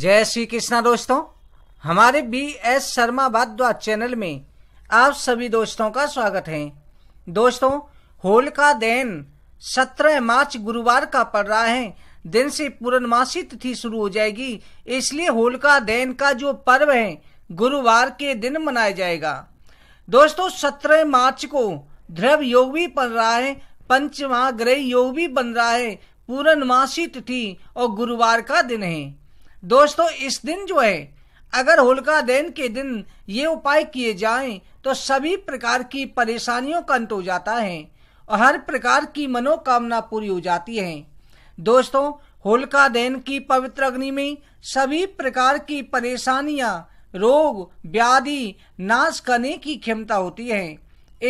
जय श्री कृष्णा दोस्तों हमारे B S Sharma Bhardwaj channel में आप सभी दोस्तों का स्वागत है दोस्तों होल का देन 17 मार्च गुरुवार का पड़ रहा है दिन से पूर्णमासी तिथि शुरू हो जाएगी इसलिए होल का देन का जो पर्व है गुरुवार के दिन मनाया जाएगा दोस्तों 17 मार्च को ध्रव योग भी पड़ रहा है ग्रह योग भी बन रहा है पूर्णमासी तिथि और गुरुवार का दिन है दोस्तों इस दिन जो है अगर होलिका दहन के दिन ये उपाय किए जाएं तो सभी प्रकार की परेशानियों का अंत हो जाता है और हर प्रकार की मनोकामना पूरी हो जाती है दोस्तों होलिका दहन की पवित्र अग्नि में सभी प्रकार की परेशानियां रोग व्याधि नाश करने की क्षमता होती है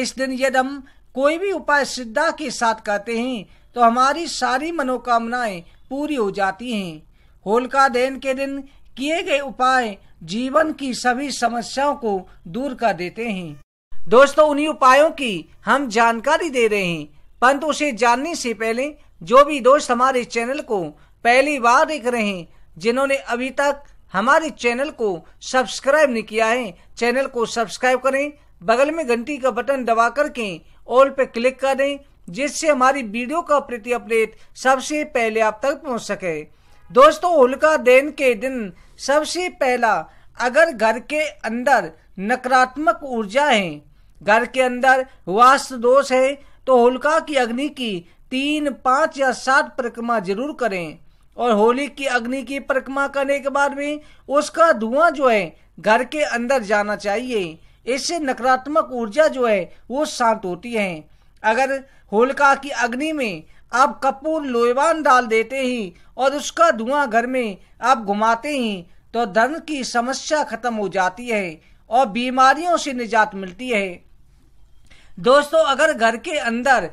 इस दिन यदि हम कोई भी उपाय सिद्धा के साथ करते हैं तो हमारी सारी मनोकामनाएं पूरी हो जाती हैं होलिका दहन के दिन किए गए उपाय जीवन की सभी समस्याओं को दूर कर देते हैं दोस्तों उन्हीं उपायों की हम जानकारी दे रहे हैं परंतु उसे जानने से पहले जो भी दोस्त हमारे चैनल को पहली बार देख रहे हैं जिन्होंने अभी तक हमारे चैनल को सब्सक्राइब नहीं किया है चैनल को सब्सक्राइब करें बगल में घंटी का बटन दबा करके ऑल पे क्लिक कर दें जिससे हमारी वीडियो का प्रति अपडेट सबसे पहले आप तक पहुंच सके दोस्तों होलिका दहन के दिन सबसे पहला अगर घर के अंदर नकारात्मक ऊर्जा है घर के अंदर वास्तु दोष है तो होलिका की अग्नि की तीन पाँच या सात परिक्रमा जरूर करें और होली की अग्नि की परिक्रमा करने के बाद में उसका धुआं जो है घर के अंदर जाना चाहिए इससे नकारात्मक ऊर्जा जो है वो शांत होती है अगर होलिका की अग्नि में आप कपूर लोहेवान डाल देते हैं और उसका धुआं घर में आप घुमाते हैं तो धन की समस्या खत्म हो जाती है और बीमारियों से निजात मिलती है दोस्तों अगर घर के अंदर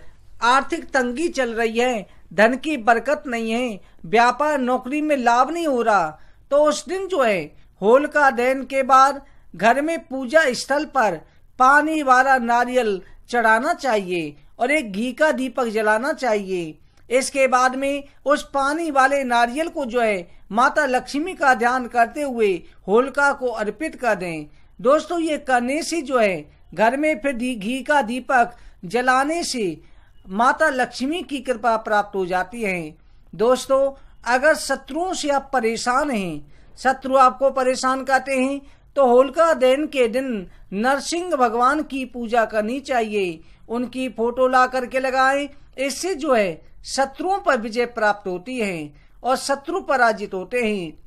आर्थिक तंगी चल रही है धन की बरकत नहीं है व्यापार नौकरी में लाभ नहीं हो रहा तो उस दिन जो है होल का दहन के बाद घर में पूजा स्थल पर पानी वाला नारियल चढ़ाना चाहिए और एक घी का दीपक जलाना चाहिए इसके बाद में उस पानी वाले नारियल को जो है माता लक्ष्मी का ध्यान करते हुए होलका को अर्पित कर दें दोस्तों ये करने से जो है घर में फिर घी का दीपक जलाने से माता लक्ष्मी की कृपा प्राप्त हो जाती है दोस्तों अगर शत्रुओं से आप परेशान हैं शत्रु आपको परेशान करते हैं तो होलिका दहन के दिन नरसिंह भगवान की पूजा करनी चाहिए उनकी फोटो ला करके लगाएं इससे जो है शत्रुओं पर विजय प्राप्त होती है और शत्रु पराजित होते हैं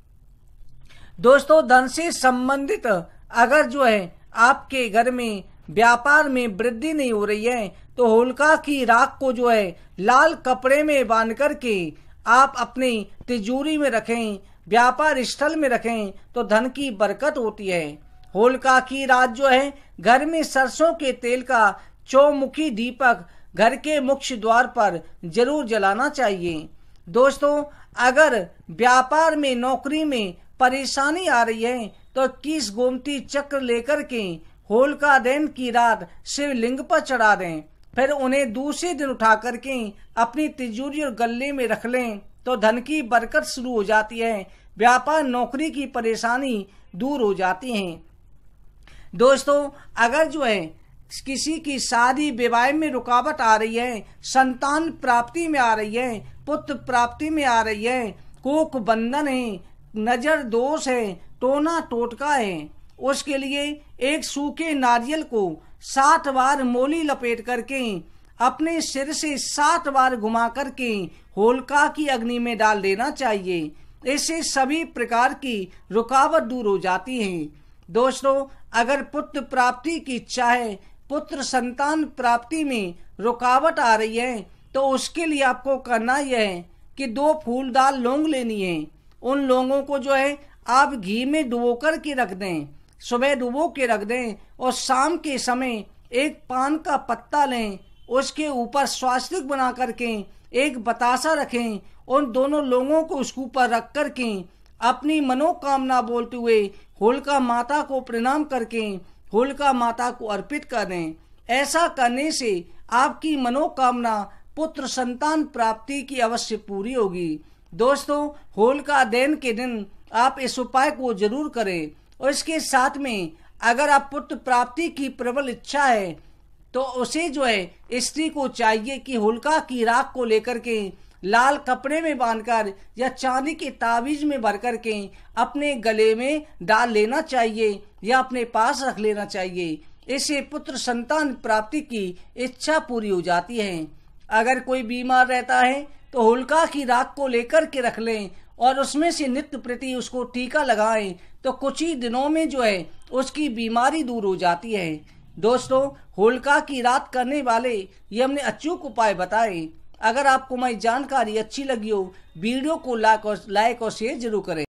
दोस्तों धन से संबंधित अगर जो है आपके घर में व्यापार में वृद्धि नहीं हो रही है तो होलका की राख को जो है लाल कपड़े में बांध करके आप अपने तिजोरी में रखें व्यापार स्थल में रखें तो धन की बरकत होती है होलका की रात जो है घर में सरसों के तेल का चौमुखी दीपक घर के मुख्य द्वार पर जरूर जलाना चाहिए दोस्तों अगर व्यापार में नौकरी में परेशानी आ रही है तो किस गोमती चक्र लेकर के होलका देन की रात शिवलिंग पर चढ़ा दें फिर उन्हें दूसरे दिन उठा करके अपनी तिजोरी और गले में रख लें तो धन की बरकत शुरू हो जाती है व्यापार नौकरी की परेशानी दूर हो जाती है दोस्तों अगर जो है किसी की शादी विवाह में रुकावट आ रही है संतान प्राप्ति में आ रही है पुत्र प्राप्ति में आ रही है कोक बंधन है नजर दोष है टोना टोटका है उसके लिए एक सूखे नारियल को सात बार मोली लपेट करके अपने सिर से सात बार घुमा करके होलका की अग्नि में डाल देना चाहिए इससे सभी प्रकार की रुकावट दूर हो जाती है दोस्तों अगर पुत्र प्राप्ति की इच्छा है पुत्र संतान प्राप्ति में रुकावट आ रही है तो उसके लिए आपको करना यह है कि दो फूलदार लोंग लेनी है उन लोंगों को जो है आप घी में डुबो कर के रख दें सुबह डुबो के रख दें और शाम के समय एक पान का पत्ता लें उसके ऊपर स्वास्तिक बना करके एक बतासा रखें उन दोनों लोगों को उसके ऊपर रख करके अपनी मनोकामना बोलते हुए होलका माता को प्रणाम करके होलिका माता को अर्पित करें ऐसा करने से आपकी मनोकामना पुत्र संतान प्राप्ति की अवश्य पूरी होगी दोस्तों होलिका दहन के दिन आप इस उपाय को जरूर करें और इसके साथ में अगर आप पुत्र प्राप्ति की प्रबल इच्छा है तो उसे जो है स्त्री को चाहिए कि होलिका की राख को लेकर के लाल कपड़े में बांधकर या चांदी के ताबीज में भर कर के अपने गले में डाल लेना चाहिए या अपने पास रख लेना चाहिए इससे पुत्र संतान प्राप्ति की इच्छा पूरी हो जाती है अगर कोई बीमार रहता है तो होलका की राख को लेकर के रख लें और उसमें से नित्य प्रति उसको टीका लगाएं तो कुछ ही दिनों में जो है उसकी बीमारी दूर हो जाती है दोस्तों होलका की रात करने वाले ये हमने अचूक उपाय बताए अगर आपको हमारी जानकारी अच्छी लगी हो वीडियो को लाइक और लाइक और शेयर जरूर करें